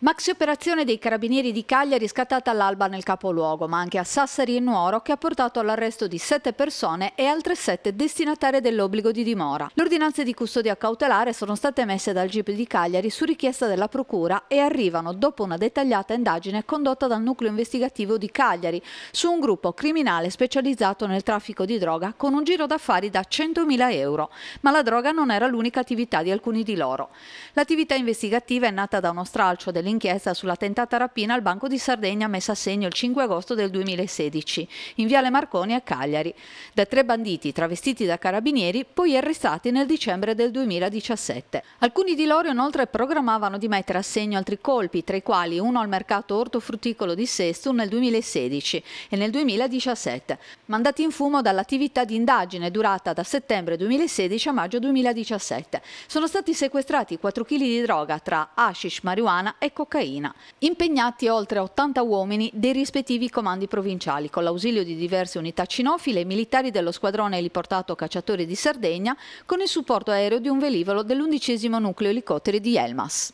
Maxi operazione dei carabinieri di Cagliari scattata all'alba nel capoluogo, ma anche a Sassari e Nuoro che ha portato all'arresto di sette persone e altre sette destinatarie dell'obbligo di dimora. Le ordinanze di custodia cautelare sono state emesse dal GIP di Cagliari su richiesta della Procura e arrivano dopo una dettagliata indagine condotta dal nucleo investigativo di Cagliari su un gruppo criminale specializzato nel traffico di droga con un giro d'affari da 100.000 euro, ma la droga non era l'unica attività di alcuni di loro. L'attività investigativa è nata da uno stralcio delle l'inchiesta sulla tentata rapina al Banco di Sardegna messa a segno il 5 agosto del 2016 in Viale Marconi a Cagliari da tre banditi travestiti da carabinieri poi arrestati nel dicembre del 2017. Alcuni di loro inoltre programmavano di mettere a segno altri colpi tra i quali uno al mercato ortofrutticolo di Sesto nel 2016 e nel 2017 mandati in fumo dall'attività di indagine durata da settembre 2016 a maggio 2017. Sono stati sequestrati 4 kg di droga tra hashish, marijuana e cocaina, impegnati oltre 80 uomini dei rispettivi comandi provinciali con l'ausilio di diverse unità cinofile e militari dello squadrone eliportato cacciatori di Sardegna con il supporto aereo di un velivolo dell'undicesimo nucleo elicotteri di Elmas.